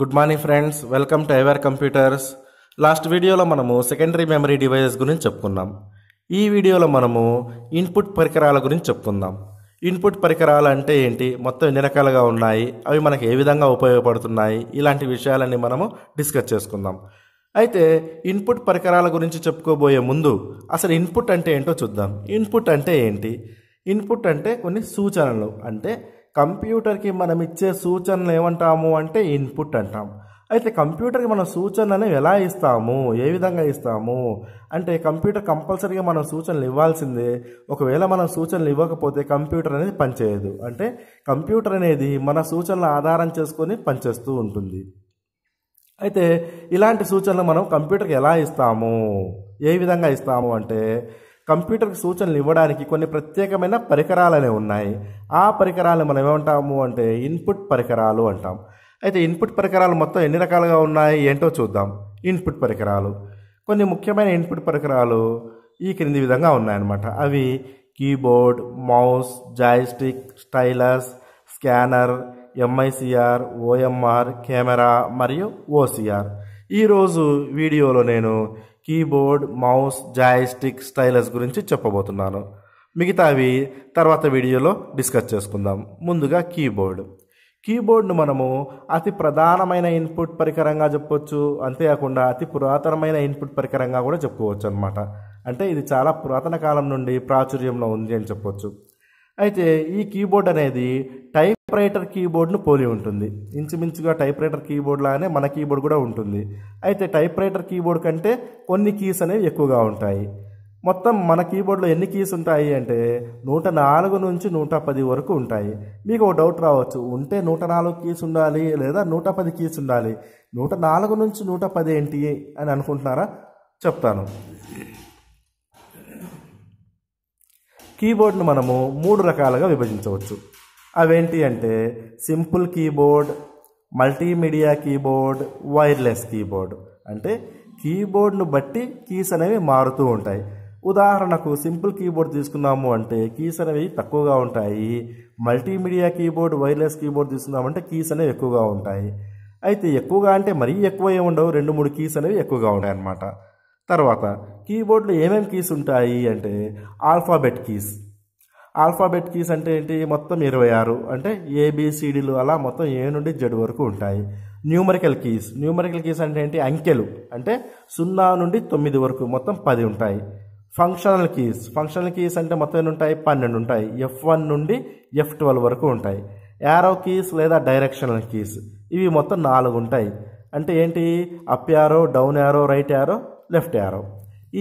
good morning friends welcome to Ever Computers లాస్ట్ వీడియోలో మనము సెకండరీ మెమరీ డివైజెస్ గురించి చెప్పుకున్నాం ఈ వీడియోలో మనము ఇన్పుట్ పరికరాల గురించి చెప్పుకుందాం ఇన్పుట్ పరికరాలు అంటే ఏంటి మొత్తం ఎన్ని రకాలుగా ఉన్నాయి అవి మనకు ఏ విధంగా ఉపయోగపడుతున్నాయి ఇలాంటి విషయాలన్నీ మనము డిస్కస్ చేసుకుందాం అయితే ఇన్పుట్ పరికరాల గురించి చెప్పుకోబోయే ముందు అసలు ఇన్పుట్ అంటే ఏంటో చూద్దాం ఇన్పుట్ అంటే ఏంటి ఇన్పుట్ అంటే కొన్ని సూచనలు అంటే కంప్యూటర్కి మనం ఇచ్చే సూచనలు ఏమంటాము అంటే ఇన్పుట్ అంటాం అయితే కంప్యూటర్కి మనం సూచనలు ఎలా ఇస్తాము ఏ విధంగా ఇస్తాము అంటే కంప్యూటర్ కంపల్సరీగా మనం సూచనలు ఇవ్వాల్సిందే ఒకవేళ మనం సూచనలు ఇవ్వకపోతే కంప్యూటర్ అనేది పనిచేయదు అంటే కంప్యూటర్ అనేది మన సూచనల ఆధారం చేసుకొని పనిచేస్తూ ఉంటుంది అయితే ఇలాంటి సూచనలు మనం కంప్యూటర్కి ఎలా ఇస్తాము ఏ విధంగా ఇస్తాము అంటే కంప్యూటర్కి సూచనలు ఇవ్వడానికి కొన్ని ప్రత్యేకమైన పరికరాలు అనేవి ఉన్నాయి ఆ పరికరాలు మనం ఏమంటాము అంటే ఇన్పుట్ పరికరాలు అంటాం అయితే ఇన్పుట్ పరికరాలు మొత్తం ఎన్ని రకాలుగా ఉన్నాయి ఏంటో చూద్దాం ఇన్పుట్ పరికరాలు కొన్ని ముఖ్యమైన ఇన్పుట్ పరికరాలు ఈ క్రింది విధంగా ఉన్నాయన్నమాట అవి keyboard mouse joystick stylus scanner MICR OMR camera మరియు ఓసిఆర్ ఈరోజు వీడియోలో నేను కీబోర్డ్ మౌస్ జాయిస్టిక్ స్టైలస్ గురించి చెప్పబోతున్నాను మిగతావి తర్వాత వీడియోలో డిస్కస్ చేసుకుందాం ముందుగా కీబోర్డ్ కీబోర్డ్ను మనము అతి ప్రధానమైన ఇన్పుట్ పరికరంగా చెప్పొచ్చు అంతేకాకుండా అతి పురాతనమైన ఇన్పుట్ పరికరంగా కూడా చెప్పుకోవచ్చు అనమాట అంటే ఇది చాలా పురాతన కాలం నుండి ప్రాచుర్యంలో ఉంది అని చెప్పొచ్చు అయితే ఈ కీబోర్డ్ అనేది టైప్ రైటర్ కీబోర్డ్ను పోలి ఉంటుంది ఇంచుమించుగా టైప్ రైటర్ కీబోర్డ్ లానే మన కీబోర్డ్ కూడా ఉంటుంది అయితే టైప్ రైటర్ కీబోర్డ్ కంటే కొన్ని కీస్ అనేవి ఎక్కువగా ఉంటాయి మొత్తం మన కీబోర్డ్లో ఎన్ని కీస్ ఉంటాయి అంటే నూట నాలుగు నుంచి నూట పది వరకు ఉంటాయి మీకు ఒక డౌట్ రావచ్చు ఉంటే నూట నాలుగు కీస్ ఉండాలి లేదా నూట పది కీస్ ఉండాలి నూట నాలుగు నుంచి నూట పది ఏంటి అని అనుకుంటున్నారా చెప్తాను కీబోర్డ్ను మనము మూడు రకాలుగా విభజించవచ్చు అవేంటి అంటే simple keyboard multimedia keyboard wireless keyboard అంటే కీబోర్డ్ను బట్టి కీస్ అనేవి మారుతూ ఉంటాయి ఉదాహరణకు సింపుల్ కీబోర్డ్ తీసుకున్నాము అంటే కీస్ అనేవి తక్కువగా ఉంటాయి మల్టీమీడియా కీబోర్డ్ వైర్లెస్ కీబోర్డ్ తీసుకున్నామంటే కీస్ అనేవి ఎక్కువగా ఉంటాయి అయితే ఎక్కువగా అంటే మరీ ఎక్కువ ఏమి ఉండవు రెండు మూడు కీస్ అనేవి ఎక్కువగా ఉంటాయి అన్నమాట తర్వాత కీబోర్డ్లో ఏమేమి కీస్ ఉంటాయి అంటే ఆల్ఫాబెట్ కీస్ ఆల్ఫాబెట్ కీస్ అంటే ఏంటి మొత్తం ఇరవై ఆరు అంటే ఏబిసిడీలు అలా మొత్తం ఏ నుండి జడ్ వరకు ఉంటాయి న్యూమరికల్ కీస్ న్యూమరికల్ కీస్ అంటే ఏంటి అంకెలు అంటే సున్నా నుండి తొమ్మిది వరకు మొత్తం పది ఉంటాయి ఫంక్షనల్ కీస్ ఫంక్షనల్ కీస్ అంటే మొత్తం ఎన్ని ఉంటాయి పన్నెండు ఉంటాయి ఎఫ్ వన్ నుండి ఎఫ్ ట్వెల్వ్ వరకు ఉంటాయి యారో కీస్ లేదా డైరెక్షనల్ కీస్ ఇవి మొత్తం నాలుగు ఉంటాయి అంటే ఏంటి up arrow down arrow right arrow left arrow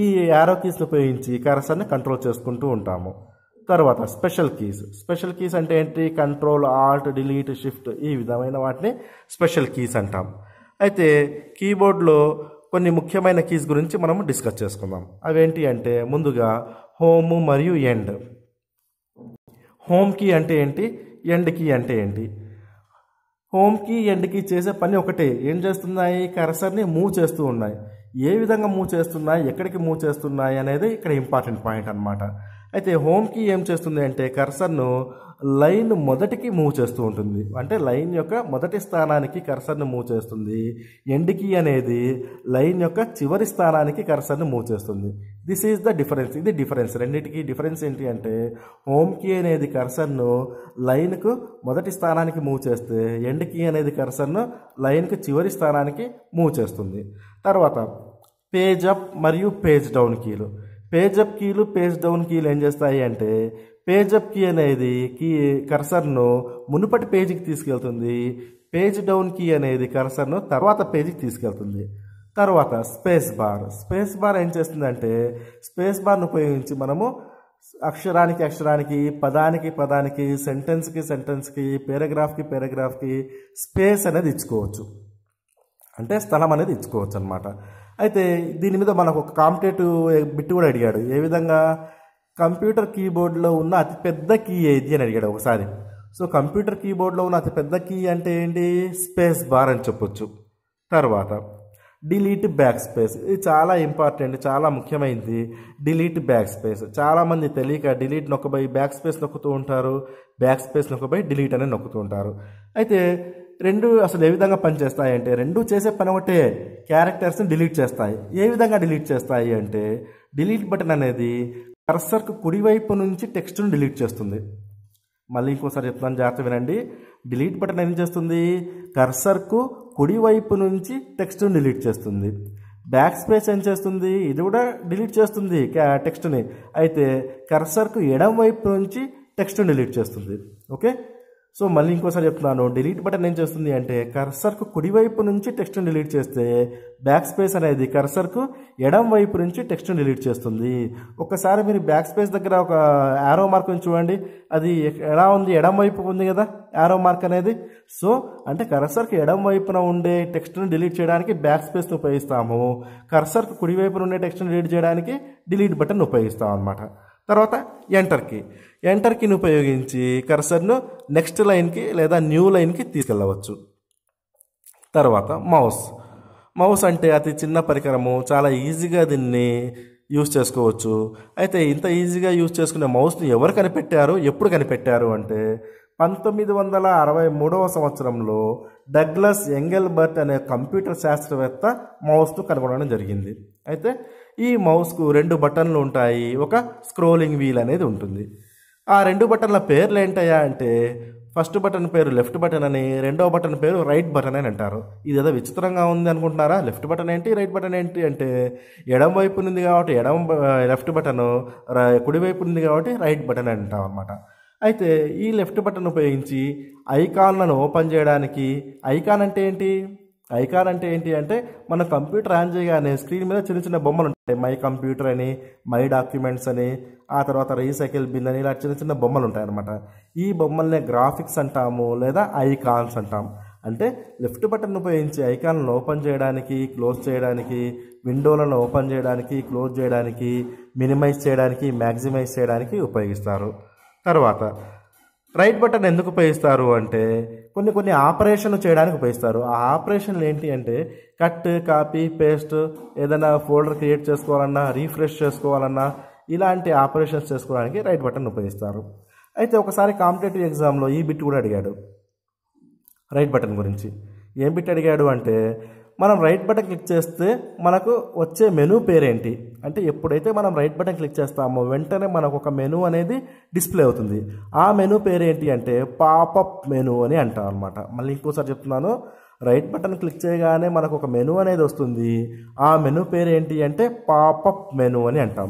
ఈ యారో కీస్ ఉపయోగించి కరసర్ని కంట్రోల్ చేసుకుంటూ ఉంటాము తర్వాత స్పెషల్ కీస్ స్పెషల్ కీస్ అంటే ఏంటి కంట్రోల్ ఆల్ట్ డిలీట్ షిఫ్ట్ ఈ విధమైన వాటిని స్పెషల్ కీస్ అంటాం అయితే కీబోర్డ్లో కొన్ని ముఖ్యమైన కీస్ గురించి మనం డిస్కస్ చేసుకుందాం అవేంటి అంటే ముందుగా హోమ్ మరియు ఎండ్ హోమ్ కీ అంటే ఏంటి ఎండ్ కీ అంటే ఏంటి హోమ్ కీ ఎండ్ కీ చేసే పని ఒకటే ఏం చేస్తున్నాయి కరసర్ని మూవ్ చేస్తూ ఉన్నాయి ఏ విధంగా మూవ్ చేస్తున్నాయి ఎక్కడికి మూవ్ చేస్తున్నాయి అనేది ఇక్కడ ఇంపార్టెంట్ పాయింట్ అనమాట అయితే హోమ్ కీ ఏం చేస్తుంది అంటే కర్సర్ను లైన్ మొదటికి మూవ్ చేస్తూ ఉంటుంది అంటే లైన్ యొక్క మొదటి స్థానానికి కర్సర్ను మూవ్ చేస్తుంది ఎండ్ కీ అనేది లైన్ యొక్క చివరి స్థానానికి కర్సర్ను మూవ్ చేస్తుంది దిస్ ఈజ్ ద డిఫరెన్స్ ఇది డిఫరెన్స్ రెండింటికి డిఫరెన్స్ ఏంటి అంటే హోమ్ కీ అనేది కర్సర్ను లైన్కు మొదటి స్థానానికి మూవ్ చేస్తే ఎండ్ కీ అనేది కర్సర్ను లైన్కు చివరి స్థానానికి మూవ్ చేస్తుంది తర్వాత పేజ్ అప్ మరియు పేజ్ డౌన్ కీలు పేజప్ కీలు పేజ్ డౌన్ కీలు ఏం చేస్తాయి అంటే పేజప్ కీ అనేది కీ కర్సర్ను మునుపటి పేజీకి తీసుకెళ్తుంది పేజ్ డౌన్ కీ అనేది కర్సర్ను తర్వాత పేజీకి తీసుకెళ్తుంది తర్వాత స్పేస్ బార్ స్పేస్ బార్ ఏం చేస్తుందంటే స్పేస్ బార్ను ఉపయోగించి మనము అక్షరానికి అక్షరానికి పదానికి పదానికి సెంటెన్స్కి సెంటెన్స్కి పేరాగ్రాఫ్కి పేరాగ్రాఫ్కి స్పేస్ అనేది ఇచ్చుకోవచ్చు అంటే స్థలం అనేది ఇచ్చుకోవచ్చు అనమాట అయితే దీని మీద మనకు ఒక కాంపిటేటివ్ బిట్ కూడా అడిగాడు ఏ విధంగా కంప్యూటర్ కీబోర్డ్లో ఉన్న అతిపెద్ద కీ ఏది అని అడిగాడు ఒకసారి సో కంప్యూటర్ కీబోర్డ్లో ఉన్న అతిపెద్ద కీ అంటే ఏంటి స్పేస్ బార్ అని చెప్పొచ్చు తర్వాత డిలీట్ బ్యాక్ స్పేస్ ఇది చాలా ఇంపార్టెంట్ చాలా ముఖ్యమైనది డిలీట్ బ్యాక్ స్పేస్ చాలామంది తెలియక డిలీట్ నొక్కబోయి బ్యాక్ స్పేస్ నొక్కుతూ ఉంటారు బ్యాక్ స్పేస్ నొక్కబోయి డిలీట్ అనేది నొక్కుతూ ఉంటారు అయితే రెండు అసలు ఏ విధంగా పనిచేస్తాయి అంటే రెండు చేసే పని ఒకటే క్యారెక్టర్స్ని డిలీట్ చేస్తాయి ఏ విధంగా డిలీట్ చేస్తాయి అంటే డిలీట్ బటన్ అనేది కర్సర్కు కుడివైపు నుంచి టెక్స్ట్ను డిలీట్ చేస్తుంది మళ్ళీ ఇంకోసారి చెప్తాను జాగ్రత్త వినండి డిలీట్ బటన్ ఏం చేస్తుంది కర్సర్కు కుడివైపు నుంచి టెక్స్ట్ను డిలీట్ చేస్తుంది బ్యాక్ స్పేస్ ఏం చేస్తుంది ఇది కూడా డిలీట్ చేస్తుంది టెక్స్ట్ని అయితే కర్సర్కు ఎడం వైపు నుంచి టెక్స్ట్ని డిలీట్ చేస్తుంది ఓకే సో మళ్ళీ ఇంకోసారి చెప్తున్నాను డిలీట్ బటన్ ఏం చేస్తుంది అంటే కర్సర్కు కుడివైపు నుంచి టెక్స్ట్ని డిలీట్ చేస్తే బ్యాక్ స్పేస్ అనేది కర్సర్కు ఎడం వైపు నుంచి టెక్స్ట్ని డిలీట్ చేస్తుంది ఒకసారి మీరు బ్యాక్ స్పేస్ దగ్గర ఒక యారో మార్క్ చూడండి అది ఎలా ఉంది ఎడం వైపు ఉంది కదా యారో మార్క్ అనేది సో అంటే కర్సర్కి ఎడం వైపున ఉండే టెక్స్ట్ని డిలీట్ చేయడానికి బ్యాక్ స్పేస్ని ఉపయోగిస్తాము కర్సర్కు కుడివైపున ఉండే టెక్స్ట్ని డిలీట్ చేయడానికి డిలీట్ బటన్ ఉపయోగిస్తాం అనమాట తర్వాత ఎంటర్కి ఎంటర్కిని ఉపయోగించి కర్సర్ను నెక్స్ట్ లైన్కి లేదా న్యూ లైన్కి తీసుకెళ్ళవచ్చు తర్వాత మౌస్ మౌస్ అంటే అతి చిన్న పరికరము చాలా ఈజీగా దీన్ని యూజ్ చేసుకోవచ్చు అయితే ఇంత ఈజీగా యూజ్ చేసుకునే మౌస్ని ఎవరు కనిపెట్టారు ఎప్పుడు కనిపెట్టారు అంటే పంతొమ్మిది వందల అరవై మూడవ సంవత్సరంలో డగ్లస్ ఎంగెల్బర్ట్ అనే కంప్యూటర్ శాస్త్రవేత్త మౌస్ను కనుగొనడం జరిగింది అయితే ఈ మౌస్కు రెండు బటన్లు ఉంటాయి ఒక స్క్రోలింగ్ వీల్ అనేది ఉంటుంది ఆ రెండు బటన్ల పేర్లు ఏంటయ్యా అంటే ఫస్ట్ బటన్ పేరు లెఫ్ట్ బటన్ అని రెండో బటన్ పేరు రైట్ బటన్ అని అంటారు ఇది ఏదో విచిత్రంగా ఉంది అనుకుంటున్నారా లెఫ్ట్ బటన్ ఏంటి రైట్ బటన్ ఏంటి అంటే ఎడం వైపు ఉంది కాబట్టి ఎడం లెఫ్ట్ బటన్ కుడి వైపు ఉంది కాబట్టి రైట్ బటన్ అని అంటాం అనమాట అయితే ఈ లెఫ్ట్ బటన్ ఉపయోగించి ఐకాన్లను ఓపెన్ చేయడానికి ఐకాన్ అంటే ఏంటి ఐకాన్ అంటే ఏంటి అంటే మన కంప్యూటర్ ఆన్ చేయగానే స్క్రీన్ మీద చిన్న చిన్న బొమ్మలు ఉంటాయి మై కంప్యూటర్ అని మై డాక్యుమెంట్స్ అని ఆ తర్వాత రీసైకిల్ బిల్ అని ఇలా చిన్న చిన్న బొమ్మలు ఉంటాయి అనమాట ఈ బొమ్మల్ని గ్రాఫిక్స్ అంటాము లేదా ఐకాన్స్ అంటాము అంటే లెఫ్ట్ బటన్ ఉపయోగించి ఐకాన్లను ఓపెన్ చేయడానికి క్లోజ్ చేయడానికి విండోలను ఓపెన్ చేయడానికి క్లోజ్ చేయడానికి మినిమైజ్ చేయడానికి మ్యాక్సిమైజ్ చేయడానికి ఉపయోగిస్తారు తర్వాత రైట్ బటన్ ఎందుకు ఉపయోగిస్తారు అంటే కొన్ని కొన్ని ఆపరేషన్లు చేయడానికి ఉపయోగిస్తారు ఆ ఆపరేషన్లు ఏంటి అంటే కట్ కాపీ పేస్ట్ ఏదైనా ఫోల్డర్ క్రియేట్ చేసుకోవాలన్నా రీఫ్రెష్ చేసుకోవాలన్నా ఇలాంటి ఆపరేషన్స్ చేసుకోవడానికి రైట్ బటన్ ఉపయోగిస్తారు అయితే ఒకసారి కాంపిటేటివ్ ఎగ్జామ్లో ఈ బిట్ కూడా అడిగాడు రైట్ బటన్ గురించి ఏం బిట్ అడిగాడు అంటే మనం రైట్ బటన్ క్లిక్ చేస్తే మనకు వచ్చే మెనూ పేరేంటి అంటే ఎప్పుడైతే మనం రైట్ బటన్ క్లిక్ చేస్తామో వెంటనే మనకు ఒక మెనూ అనేది డిస్ప్లే అవుతుంది ఆ మెనూ పేరేంటి అంటే పాపప్ మెనూ అని అంటాం అనమాట మళ్ళీ ఇంకోసారి చెప్తున్నాను రైట్ బటన్ క్లిక్ చేయగానే మనకు ఒక మెనూ అనేది వస్తుంది ఆ మెనూ పేరేంటి అంటే పాపప్ మెనూ అని అంటాం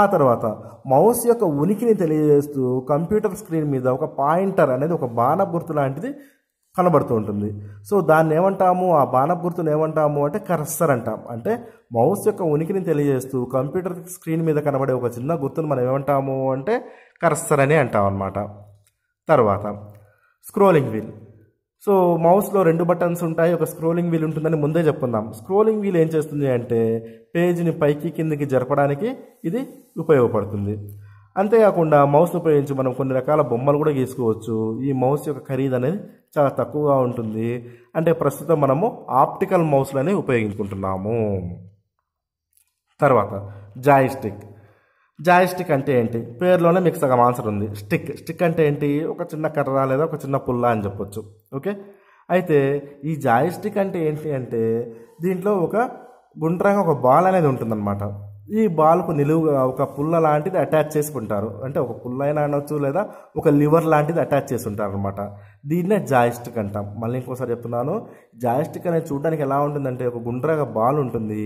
ఆ తర్వాత మౌస్ యొక్క ఉనికిని తెలియజేస్తూ కంప్యూటర్ స్క్రీన్ మీద ఒక పాయింటర్ అనేది ఒక బాణ గుర్తు లాంటిది కనబడుతూ ఉంటుంది సో దాన్ని ఏమంటాము ఆ బాణపు గుర్తుని ఏమంటాము అంటే కరస్సర్ అంటాం అంటే మౌస్ యొక్క ఉనికిని తెలియజేస్తూ కంప్యూటర్ స్క్రీన్ మీద కనబడే ఒక చిన్న గుర్తును మనం ఏమంటాము అంటే కరస్సర్ అని అంటాం అనమాట తర్వాత స్క్రోలింగ్ వీల్ సో మౌస్లో రెండు బటన్స్ ఉంటాయి ఒక స్క్రోలింగ్ వీల్ ఉంటుందని ముందే చెప్పుకుందాం స్క్రోలింగ్ వీల్ ఏం చేస్తుంది అంటే పేజ్ని పైకి కిందికి జరపడానికి ఇది ఉపయోగపడుతుంది అంతేకాకుండా మౌస్ ఉపయోగించి మనం కొన్ని రకాల బొమ్మలు కూడా గీసుకోవచ్చు ఈ మౌస్ యొక్క ఖరీదు అనేది చాలా తక్కువగా ఉంటుంది అంటే ప్రస్తుతం మనము ఆప్టికల్ మౌస్లనే ఉపయోగించుకుంటున్నాము తర్వాత జాయ్ స్టిక్ జాయ్ స్టిక్ అంటే ఏంటి పేర్లోనే మీకు సగం ఆన్సర్ ఉంది స్టిక్ స్టిక్ అంటే ఏంటి ఒక చిన్న కర్ర లేదా ఒక చిన్న పుల్ల అని చెప్పొచ్చు ఓకే అయితే ఈ జాయ్ స్టిక్ అంటే ఏంటి అంటే దీంట్లో ఒక గుండ్రంగా ఒక బాల్ అనేది ఉంటుందన్నమాట ఈ బాల్కు నిలువుగా ఒక పుల్ల లాంటిది అటాచ్ చేసుకుంటారు అంటే ఒక పుల్ల అయినా అనొచ్చు లేదా ఒక లివర్ లాంటిది అటాచ్ చేసి ఉంటారు అనమాట దీన్నే జాయిస్టిక్ అంటాం మళ్ళీ ఇంకోసారి చెప్తున్నాను జాయిస్టిక్ అనేది చూడడానికి ఎలా ఉంటుందంటే ఒక గుండ్రగా బాల్ ఉంటుంది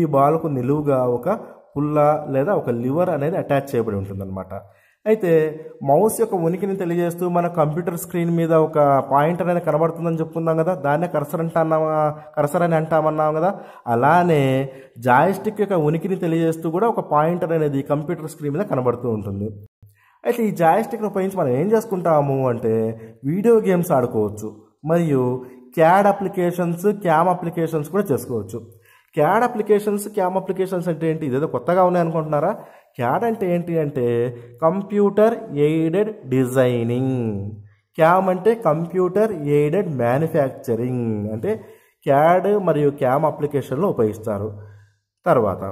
ఈ బాల్కు నిలువుగా ఒక పుల్ల లేదా ఒక లివర్ అనేది అటాచ్ చేయబడి ఉంటుందన్నమాట అయితే మౌస్ యొక్క ఉనికిని తెలియజేస్తూ మన కంప్యూటర్ స్క్రీన్ మీద ఒక పాయింట్ అనేది కనబడుతుందని చెప్పుకుందాం కదా దాన్నే కర్సర్ అంటున్నాం కర్సర్ అని అంటామన్నాం కదా అలానే జాయిస్టిక్ యొక్క ఉనికిని తెలియజేస్తూ కూడా ఒక పాయింటర్ అనేది కంప్యూటర్ స్క్రీన్ మీద కనబడుతూ ఉంటుంది అయితే ఈ జాయిస్టిక్ను ఉపయోగించి మనం ఏం చేసుకుంటాము అంటే వీడియో గేమ్స్ ఆడుకోవచ్చు మరియు క్యాడ్ అప్లికేషన్స్ క్యామ్ అప్లికేషన్స్ కూడా చేసుకోవచ్చు క్యాడ్ అప్లికేషన్స్ క్యామ్ అప్లికేషన్స్ అంటే ఏంటి ఇదేదో కొత్తగా ఉన్నాయి అనుకుంటున్నారా క్యాడ్ అంటే ఏంటి అంటే కంప్యూటర్ ఎయిడెడ్ డిజైనింగ్ క్యామ్ అంటే కంప్యూటర్ ఎయిడెడ్ మ్యానుఫ్యాక్చరింగ్ అంటే క్యాడ్ మరియు క్యామ్ అప్లికేషన్లో ఉపయోగిస్తారు తర్వాత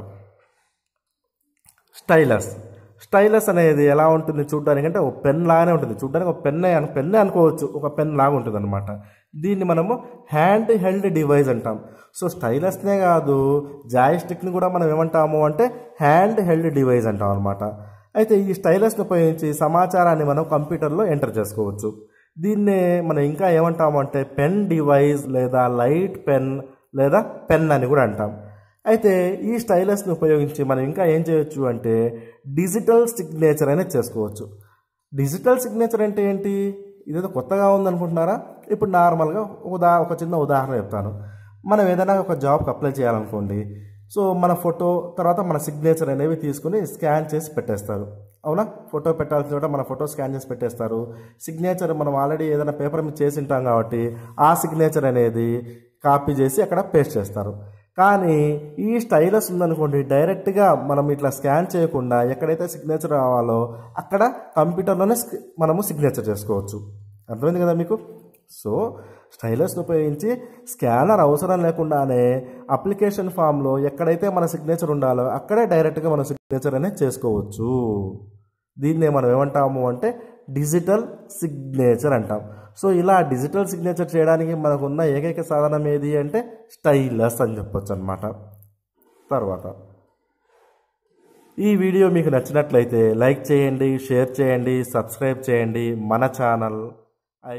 స్టైలస్ స్టైలస్ అనేది ఎలా ఉంటుంది చూడడానికి అంటే ఒక పెన్ లాగానే ఉంటుంది చూడడానికి ఒక పెన్నే పెన్నే అనుకోవచ్చు ఒక పెన్ లాగా ఉంటుంది అనమాట దీన్ని మనము హ్యాండ్ హెల్డ్ డివైస్ అంటాం సో స్టైలస్నే కాదు జాయ్ స్టిక్ని కూడా మనం ఏమంటాము అంటే హ్యాండ్ హెల్డ్ డివైస్ అంటాం అనమాట అయితే ఈ స్టైలస్ని ఉపయోగించి సమాచారాన్ని మనం కంప్యూటర్లో ఎంటర్ చేసుకోవచ్చు దీన్నే మనం ఇంకా ఏమంటాము అంటే పెన్ డివైస్ లేదా లైట్ పెన్ లేదా పెన్ అని కూడా అంటాం అయితే ఈ స్టైలస్ని ఉపయోగించి మనం ఇంకా ఏం చేయొచ్చు అంటే డిజిటల్ సిగ్నేచర్ అనేది చేసుకోవచ్చు డిజిటల్ సిగ్నేచర్ అంటే ఏంటి ఇదేదో కొత్తగా ఉందనుకుంటున్నారా ఇప్పుడు నార్మల్గా ఉదా ఒక చిన్న ఉదాహరణ చెప్తాను మనం ఏదైనా ఒక జాబ్కి అప్లై చేయాలనుకోండి సో మన ఫోటో తర్వాత మన సిగ్నేచర్ అనేవి తీసుకుని స్కాన్ చేసి పెట్టేస్తారు అవునా ఫోటో పెట్టాల్సిన చోట మన ఫోటో స్కాన్ చేసి పెట్టేస్తారు సిగ్నేచర్ మనం ఆల్రెడీ ఏదైనా పేపర్ మీద చేసి ఉంటాం కాబట్టి ఆ సిగ్నేచర్ అనేది కాపీ చేసి అక్కడ పేస్ట్ చేస్తారు కానీ ఈ స్టైలస్ ఉందనుకోండి డైరెక్ట్గా మనం ఇట్లా స్కాన్ చేయకుండా ఎక్కడైతే సిగ్నేచర్ రావాలో అక్కడ కంప్యూటర్లోనే మనము సిగ్నేచర్ చేసుకోవచ్చు అర్థమైంది కదా మీకు సో స్టైలస్ను ఉపయోగించి స్కానర్ అవసరం లేకుండానే అప్లికేషన్ ఫామ్లో ఎక్కడైతే మన సిగ్నేచర్ ఉండాలో అక్కడే డైరెక్ట్గా మన సిగ్నేచర్ అనేది చేసుకోవచ్చు దీన్నే మనం ఏమంటాము అంటే డిజిటల్ సిగ్నేచర్ అంటాం సో ఇలా డిజిటల్ సిగ్నేచర్ చేయడానికి మనకున్న ఏకైక సాధనం ఏది అంటే స్టైలస్ అని చెప్పొచ్చు అనమాట తర్వాత ఈ వీడియో మీకు నచ్చినట్లయితే లైక్ చేయండి షేర్ చేయండి సబ్స్క్రైబ్ చేయండి మన ఛానల్ ఐ